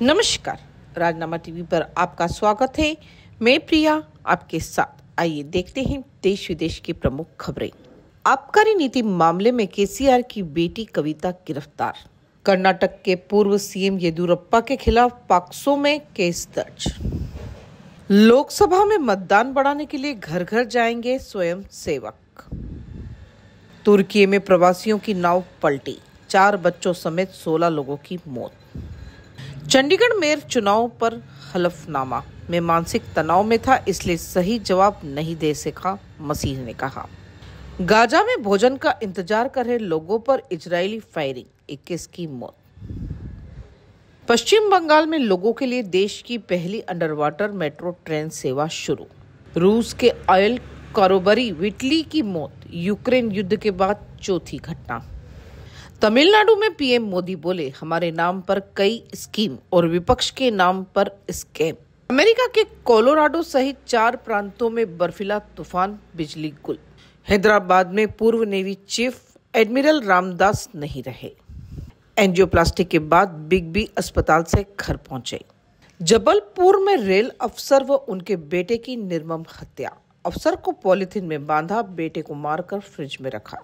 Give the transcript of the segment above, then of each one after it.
नमस्कार राजनामा टीवी पर आपका स्वागत है मैं प्रिया आपके साथ आइए देखते हैं देश विदेश की प्रमुख खबरें आबकारी नीति मामले में केसीआर की बेटी कविता गिरफ्तार कर्नाटक के पूर्व सीएम येदुरप्पा के खिलाफ पाक्सो में केस दर्ज लोकसभा में मतदान बढ़ाने के लिए घर घर जाएंगे स्वयं सेवक तुर्की में प्रवासियों की नाव पलटी चार बच्चों समेत सोलह लोगों की मौत चंडीगढ़ मेयर चुनाव पर हलफनामा में मानसिक तनाव में था इसलिए सही जवाब नहीं दे सका मसीह ने कहा गाजा में भोजन का इंतजार कर रहे लोगों पर इजरायली फायरिंग 21 की मौत पश्चिम बंगाल में लोगों के लिए देश की पहली अंडरवाटर मेट्रो ट्रेन सेवा शुरू रूस के ऑयल कारोबारी विटली की मौत यूक्रेन युद्ध के बाद चौथी घटना तमिलनाडु में पीएम मोदी बोले हमारे नाम पर कई स्कीम और विपक्ष के नाम पर स्कैम अमेरिका के कोलोराडो सहित चार प्रांतों में बर्फीला तूफान बिजली गुल हैदराबाद में पूर्व नेवी चीफ एडमिरल रामदास नहीं रहे एंजियोप्लास्टिक के बाद बिग बी अस्पताल से घर पहुंचे जबलपुर में रेल अफसर व उनके बेटे की निर्मम हत्या अफसर को पॉलिथीन में बांधा बेटे को मारकर फ्रिज में रखा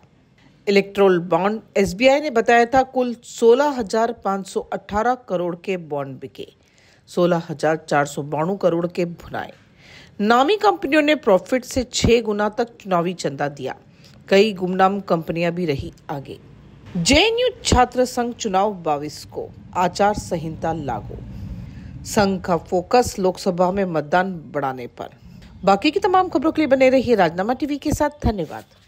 इलेक्ट्रोल बॉन्ड एसबीआई ने बताया था कुल 16,518 करोड़ के बॉन्ड बिके सोलह बानवे करोड़ के भुनाए नामी कंपनियों ने प्रॉफिट से छह गुना तक चुनावी चंदा दिया कई गुमनाम कंपनियां भी रही आगे जेएनयू छात्र संघ चुनाव बाविस को आचार संहिता लागू संघ का फोकस लोकसभा में मतदान बढ़ाने पर बाकी की तमाम खबरों के लिए बने रहिए राजनामा टीवी के साथ धन्यवाद